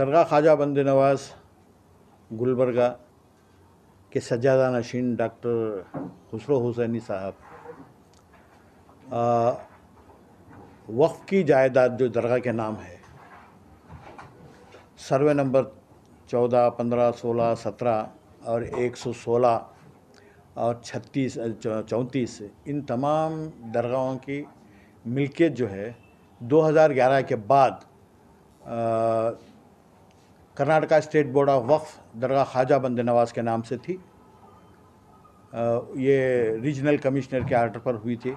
दरगाह ख्वाजा बंद नवाज़ गुलबरगा के सज्जादा नशीन डॉक्टर खुसरो हुसैनी साहब वक्फ़ की जायदाद जो दरगाह के नाम है सर्वे नंबर चौदह पंद्रह सोलह सत्रह और एक सौ सोलह और छत्तीस चौंतीस इन तमाम दरगाहों की मिल्कियत जो है 2011 के बाद Karnataka state board of Waqf Dargah Khwaja Banda Nawaz के नाम से थी ये रीजनल कमिश्नर के आर्डर पर हुई थी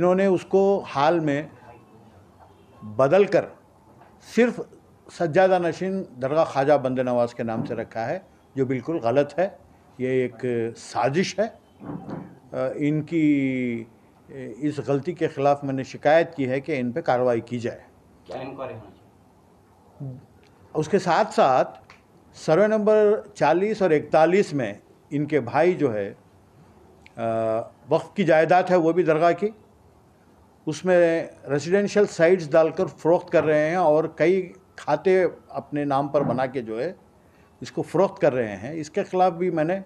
इन्होंने उसको हाल में बदल कर सिर्फ सज्जादा नशीन दरगाह ख्वाजा बंद नवाज के नाम से रखा है जो बिल्कुल गलत है ये एक साजिश है इनकी इस गलती के ख़िलाफ़ मैंने शिकायत की है कि इन पर कार्रवाई की जाए उसके साथ साथ सर्वे नंबर 40 और 41 में इनके भाई जो है वक्त की जायदाद है वो भी दरगाह की उसमें रेजिडेंशियल साइट्स डालकर फ़रोख्त कर रहे हैं और कई खाते अपने नाम पर बना के जो है इसको फ़रोख्त कर रहे हैं इसके ख़िलाफ़ भी मैंने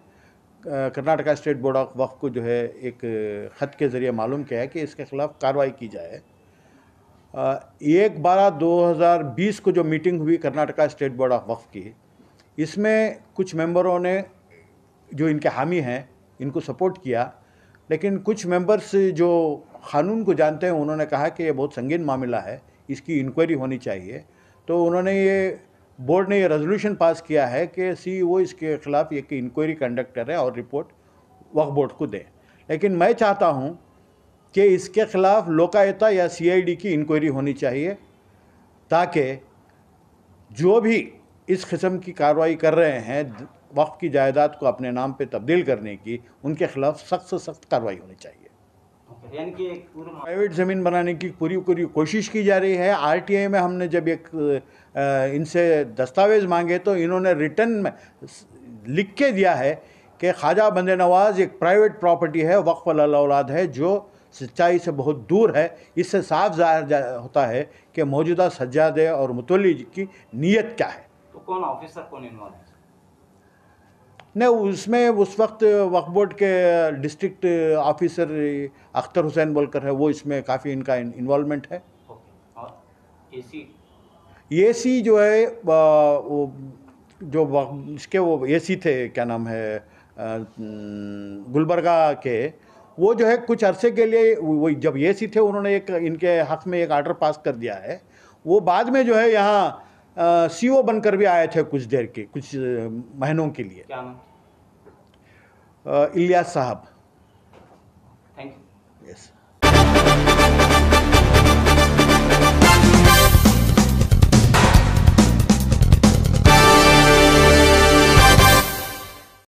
Karnataka state board of Waqf को जो है एक ख़त के ज़रिए मालूम किया है कि इसके ख़िलाफ़ कार्रवाई की जाए एक बारह 2020 को जो मीटिंग हुई Karnataka state board of Waqf की इसमें कुछ मेंबरों ने जो इनके हामी हैं इनको सपोर्ट किया लेकिन कुछ मेंबर्स जो कानून को जानते हैं उन्होंने कहा कि ये बहुत संगीन मामला है इसकी इंक्वायरी होनी चाहिए तो उन्होंने ये बोर्ड ने ये रेजोल्यूशन पास किया है कि सी ओ e इसके खिलाफ एक इंक्वायरी कंडक्ट करें और रिपोर्ट वक्फ बोर्ड को दें लेकिन मैं चाहता हूँ कि इसके ख़िलाफ़ लोकायता या सीआईडी की इंक्वायरी होनी चाहिए ताकि जो भी इस किस्म की कार्रवाई कर रहे हैं वक्त की जायदाद को अपने नाम पे तब्दील करने की उनके ख़िलाफ़ सख्त से सख्त कार्रवाई होनी चाहिए प्राइवेट ज़मीन बनाने की पूरी पूरी कोशिश की जा रही है आरटीआई में हमने जब एक इनसे दस्तावेज़ मांगे तो इन्होंने रिटर्न में लिख के दिया है कि ख्वाजा बंद नवाज़ एक प्राइवेट प्रॉपर्टी है वक्फ औलाद है जो सच्चाई से बहुत दूर है इससे साफ जाहिर होता है कि मौजूदा सज्जादे और मुतवली की नीयत क्या है तो कौन ऑफिसर कौन इन्वॉल्व है नहीं उसमें उस वक्त वक्फ बोर्ड के डिस्ट्रिक्ट ऑफिसर अख्तर हुसैन बोलकर है वो इसमें काफ़ी इनका इन्वॉल्वमेंट है ए सी जो है वो जो इसके वो ए सी थे क्या नाम है गुलबर्गा के वो जो है कुछ अरसे के लिए वो जब ये सी थे उन्होंने एक इनके हक में एक आर्डर पास कर दिया है वो बाद में जो है यहाँ सी ओ बनकर भी आए थे कुछ देर के कुछ महीनों के लिए इलियास साहब थैंक यू यस